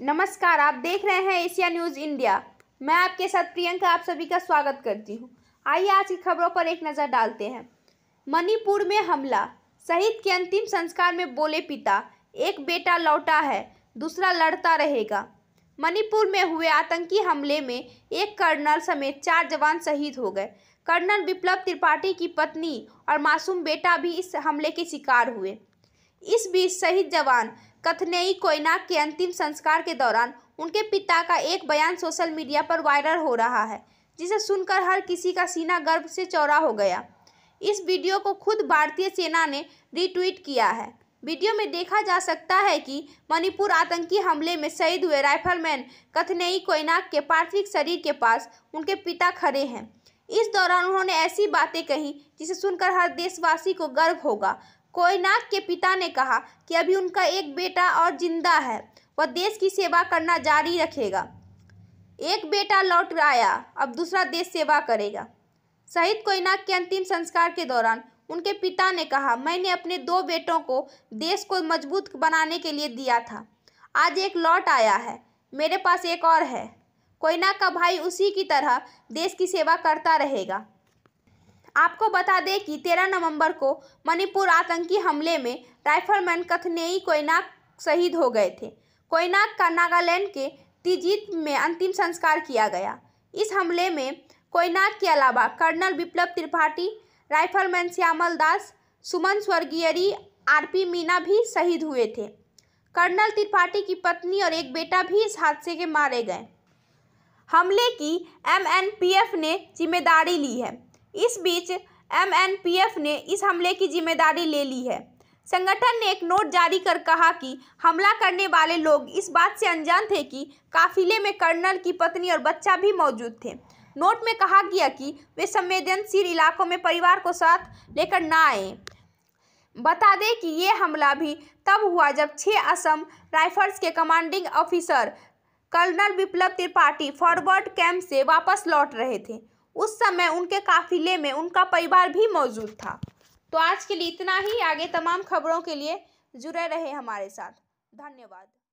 नमस्कार आप देख रहे हैं एशिया न्यूज़ इंडिया मैं आपके साथ प्रियंका आप सभी का स्वागत करती हूं। आइए आज की खबरों पर एक नज़र डालते हैं मणिपुर में हमला शहीद के अंतिम संस्कार में बोले पिता एक बेटा लौटा है दूसरा लड़ता रहेगा मणिपुर में हुए आतंकी हमले में एक कर्नल समेत चार जवान शहीद हो गए कर्नल विप्लव त्रिपाठी की पत्नी और मासूम बेटा भी इस हमले के शिकार हुए इस बीच शहीद जवान कथनेई कोयनाक के अंतिम संस्कार के दौरान उनके पिता का एक बयान सोशल मीडिया पर वायरल हो रहा है जिसे सुनकर हर किसी का सीना गर्व से चौरा हो गया इस वीडियो को खुद भारतीय सेना ने रिट्वीट किया है वीडियो में देखा जा सकता है कि मणिपुर आतंकी हमले में शहीद हुए राइफलमैन कथनेई कोयनाक के पार्थिव शरीर के पास उनके पिता खड़े हैं इस दौरान उन्होंने ऐसी बातें कही जिसे सुनकर हर देशवासी को गर्व होगा कोयनाक के पिता ने कहा कि अभी उनका एक बेटा और जिंदा है वह देश की सेवा करना जारी रखेगा एक बेटा लौट आया अब दूसरा देश सेवा करेगा शहीद कोयनाक के अंतिम संस्कार के दौरान उनके पिता ने कहा मैंने अपने दो बेटों को देश को मजबूत बनाने के लिए दिया था आज एक लौट आया है मेरे पास एक और है कोयना का भाई उसी की तरह देश की सेवा करता रहेगा आपको बता दें कि 13 नवंबर को मणिपुर आतंकी हमले में राइफलमैन कथनेई कोयनाक शहीद हो गए थे कोयनाक का नागालैंड के तिजीत में अंतिम संस्कार किया गया इस हमले में कोयनाक के अलावा कर्नल विप्लव त्रिपाठी राइफलमैन श्यामल दास सुमन स्वर्गीयरी आरपी मीना भी शहीद हुए थे कर्नल त्रिपाठी की पत्नी और एक बेटा भी इस हादसे के मारे गए हमले की एमएनपीएफ ने जिम्मेदारी ली है इस बीच एम ने इस हमले की जिम्मेदारी ले ली है संगठन ने एक नोट जारी कर कहा कि हमला करने वाले लोग इस बात से अनजान थे कि काफिले में कर्नल की पत्नी और बच्चा भी मौजूद थे नोट में कहा गया कि वे संवेदनशील इलाकों में परिवार को साथ लेकर ना आए बता दें कि ये हमला भी तब हुआ जब छः असम राइफल्स के commanding officer colonel Viplav Tripathi forward camp से वापस लौट रहे थे उस समय उनके काफिले में उनका परिवार भी मौजूद था तो आज के लिए इतना ही आगे तमाम खबरों के लिए जुड़े रहे हमारे साथ धन्यवाद